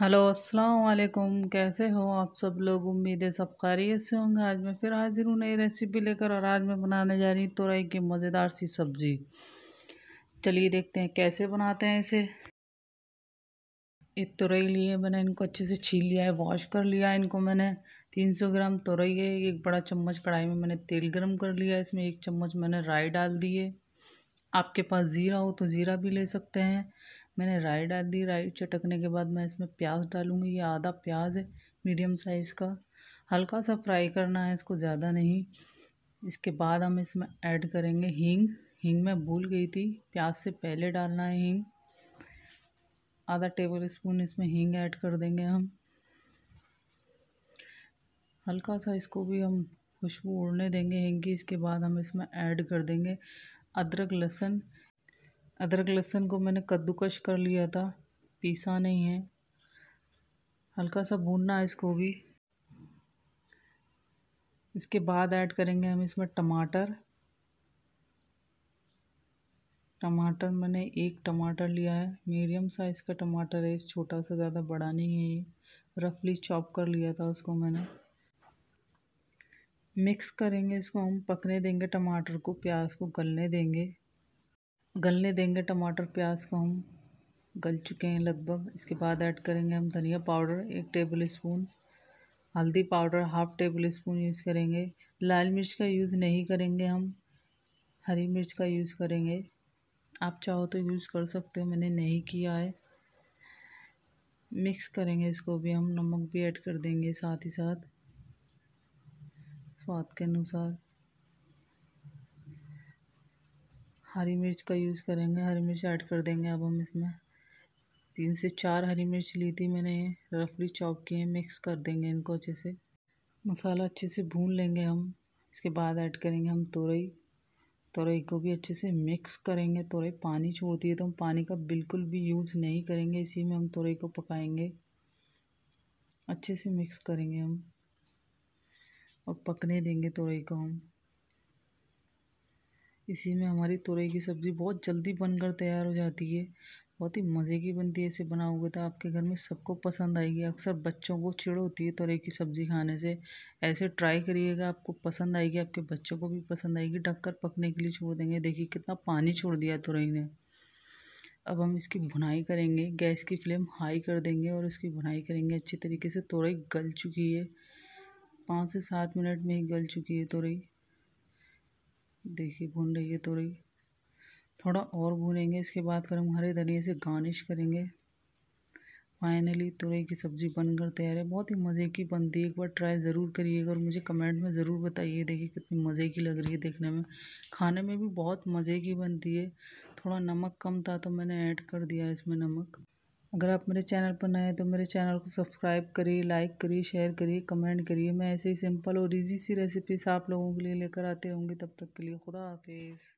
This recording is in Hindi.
हेलो अस्सलाम वालेकुम कैसे हो आप सब लोग उम्मीद है सब खैरियत से होंगे आज मैं फिर हाजिर हूँ नई रेसिपी लेकर और आज मैं बनाने जा रही हूँ तुरई की मज़ेदार सी सब्ज़ी चलिए देखते हैं कैसे बनाते हैं इसे ये तुरई लिए मैंने इनको अच्छे से छील लिया है वॉश कर लिया इनको मैंने 300 ग्राम तुरई है एक बड़ा चम्मच कढ़ाई में मैंने तेल गर्म कर लिया इसमें एक चम्मच मैंने राई डाल दिए आपके पास ज़ीरा हो तो ज़ीरा भी ले सकते हैं मैंने राई डाल दी राई चटकने के बाद मैं इसमें प्याज डालूँगी ये आधा प्याज है मीडियम साइज़ का हल्का सा फ्राई करना है इसको ज़्यादा नहीं इसके बाद हम इसमें ऐड करेंगे हींग हींग मैं भूल गई थी प्याज से पहले डालना है हींग आधा टेबल स्पून इसमें हींग ऐड कर देंगे हम हल्का सा इसको भी हम खुशबू उड़ने देंगे हींग की इसके बाद हम इसमें ऐड कर देंगे अदरक लहसुन अदरक लहसुन को मैंने कद्दूकश कर लिया था पीसा नहीं है हल्का सा भूनना है इसको भी इसके बाद ऐड करेंगे हम इसमें टमाटर टमाटर मैंने एक टमाटर लिया है मीडियम साइज़ का टमाटर है इस छोटा सा ज़्यादा बड़ा नहीं है ये रफली चॉप कर लिया था उसको मैंने मिक्स करेंगे इसको हम पकने देंगे टमाटर को प्याज को गलने देंगे गलने देंगे टमाटर प्याज को हम गल चुके हैं लगभग इसके बाद ऐड करेंगे हम धनिया पाउडर एक टेबल स्पून हल्दी powder half tablespoon use करेंगे लाल मिर्च का यूज़ नहीं करेंगे हम हरी मिर्च का यूज़ करेंगे आप चाहो तो यूज़ कर सकते हो मैंने नहीं किया है मिक्स करेंगे इसको भी हम नमक भी ऐड कर देंगे साथ ही साथ स्वाद के अनुसार हरी मिर्च का यूज़ करेंगे हरी मिर्च ऐड कर देंगे अब हम इसमें तीन से चार हरी मिर्च ली थी मैंने ये रफली चॉप किए मिक्स कर देंगे इनको अच्छे से मसाला अच्छे से भून लेंगे हम इसके बाद ऐड करेंगे हम तुरई तुरई को भी अच्छे से मिक्स करेंगे तुरई पानी छोड़ती है तो हम पानी का बिल्कुल भी यूज़ नहीं करेंगे इसी में हम तुरई को पकाएंगे अच्छे से मिक्स करेंगे हम और पकने देंगे तुरई को हम इसी में हमारी तुरई की सब्ज़ी बहुत जल्दी बनकर तैयार हो जाती है बहुत ही मज़े की बनती है इसे बनाओगे तो आपके घर में सबको पसंद आएगी अक्सर बच्चों को चिड़ होती है तुरई की सब्ज़ी खाने से ऐसे ट्राई करिएगा आपको पसंद आएगी आपके बच्चों को भी पसंद आएगी ढककर पकने के लिए छोड़ देंगे देखिए कितना पानी छोड़ दिया तुरई ने अब हम इसकी भुनाई करेंगे गैस की फ्लेम हाई कर देंगे और इसकी भुनाई करेंगे अच्छी तरीके से तुरई गल चुकी है पाँच से सात मिनट में ही गल चुकी है तुरई तो देखिए भून रही है तुरई तो थोड़ा और भूनेंगे इसके बाद फिर हम हरे धनिए से गार्निश करेंगे फाइनली तुरई की सब्ज़ी बनकर तैयार है बहुत ही मज़े की बनती है एक बार ट्राई ज़रूर करिएगा और मुझे कमेंट में ज़रूर बताइए देखिए कितनी मज़े की लग रही है देखने में खाने में भी बहुत मज़े की बनती है थोड़ा नमक कम था तो मैंने ऐड कर दिया इसमें नमक अगर आप मेरे चैनल पर नए हैं तो मेरे चैनल को सब्सक्राइब करिए लाइक करिए शेयर करिए कमेंट करिए मैं ऐसे ही सिंपल और इजी सी रेसिपीज आप लोगों के लिए लेकर आते रहूँगी तब तक के लिए खुदा हाफिज़